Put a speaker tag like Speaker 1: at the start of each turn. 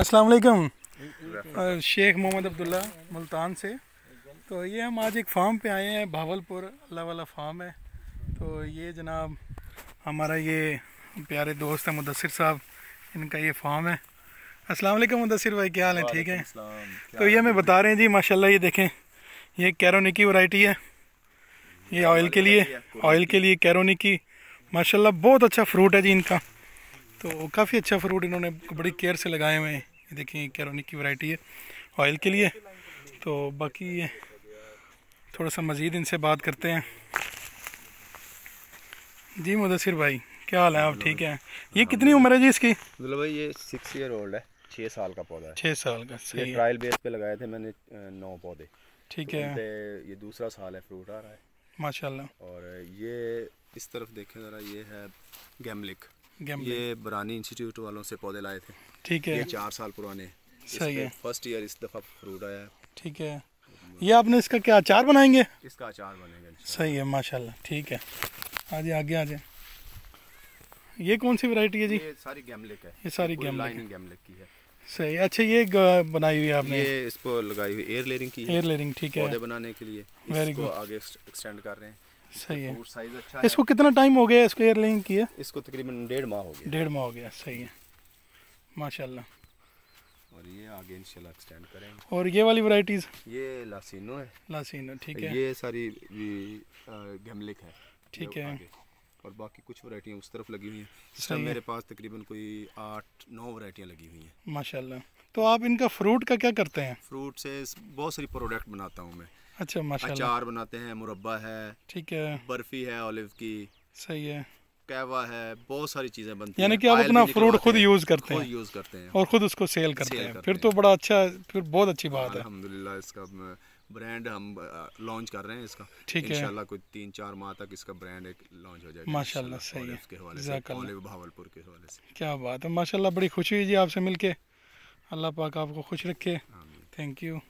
Speaker 1: अस्सलाम वालेकुम शेख मोहम्मद अब्दुल्ला मुल्तान से तो ये हम आज एक फार्म पे आए हैं भावलपुर अल्लाह वाला फार्म है तो ये जनाब हमारा ये प्यारे दोस्त हैं मुदसर साहब इनका ये फार्म है अस्सलाम वालेकुम मुदसर भाई क्या हाल है ठीक है तो ये हमें बता रहे हैं जी माशाल्लाह ये देखें ये कैरोनिकी वैरायटी है ये ऑयल के लिए ऑयल के लिए कैरोनिकी माशाल्लाह बहुत अच्छा फ्रूट है जी इनका तो काफ़ी अच्छा फ्रूट इन्होंने बड़ी केयर से लगाए हुए हैं ये देखिए कैरोनिक की वैरायटी है ऑयल के लिए तो बाकी ये थोड़ा सा मज़ीद इनसे बात करते हैं जी मुदसर भाई क्या हाल है आप ठीक हैं ये कितनी उम्र है जी इसकी मतलब भाई ये सिक्स ईयर ओल्ड
Speaker 2: है छः साल का पौधा है छः साल का सही ट्रायल बेस पे लगाए थे मैंने नौ पौधे ठीक तो है ये दूसरा साल है फ्रूट आ रहा है
Speaker 1: माशाल्लाह
Speaker 2: और ये इस तरफ देखें ज़रा ये है गैमलिक ये बरानी इंस्टीट्यूट वालों से पौधे लाए थे
Speaker 1: ठीक है ये चार
Speaker 2: साल पुराने सही है फर्स्ट ईयर इस दफा फ्रूट आया है
Speaker 1: ठीक है ये आपने इसका क्या अचार बनाएंगे इसका
Speaker 2: अचार बनेगा सही है माशाल्लाह ठीक है
Speaker 1: आ जाए आगे आ जाए ये कौन सी वैरायटी है जी ये सारी गैमलिक है ये सारी गैमलिक गैमलिक की है सही अच्छा ये बनाई हुई है आपने ये इसको लगाई हुई एयर लेयरिंग की एयर लेयरिंग ठीक है पौधे बनाने के लिए वेरी गुड
Speaker 2: आगे एक्सटेंड कर रहे हैं
Speaker 1: सही है साइज अच्छा इसको है। कितना टाइम हो गया इसको एयरलाइन किया
Speaker 2: इसको तकरीबन डेढ़ माह हो गया डेढ़ माह हो
Speaker 1: गया सही है माशाल्लाह
Speaker 2: और ये आगे इंशाल्लाह एक्सटेंड करेंगे और ये वाली वैरायटीज ये लासिनो है
Speaker 1: लासिनो ठीक है ये
Speaker 2: सारी गमलिक है ठीक है और बाकी कुछ वैरायटियाँ उस तरफ लगी हुई हैं इस टाइम मेरे पास तकरीबन कोई आठ नौ वैरायटियाँ लगी हुई
Speaker 1: हैं माशाल्लाह तो आप इनका फ्रूट का क्या करते हैं
Speaker 2: फ्रूट से बहुत सारी प्रोडक्ट बनाता हूँ मैं
Speaker 1: अच्छा माशाल्लाह अचार
Speaker 2: बनाते हैं मुरब्बा है ठीक है बर्फी है ऑलिव की सही है कैवा है बहुत सारी चीजें बनती यानी कि आप अपना फ्रूट खुद यूज करते हैं यूज करते हैं और खुद उसको सेल करते हैं फिर तो बड़ा
Speaker 1: अच्छा फिर बहुत अच्छी बात है
Speaker 2: अलहमदुल्ला इसका ब्रांड हम लॉन्च कर रहे हैं इसका ठीक है इंशाल्लाह कोई तीन चार माह तक इसका ब्रांड एक लॉन्च हो जाएगा माशाल्लाह सही है के हवाले से ऑलिव भावलपुर के हवाले से
Speaker 1: क्या बात है माशाल्लाह बड़ी खुशी हुई जी आपसे मिलके अल्लाह पाक आपको खुश रखे थैंक यू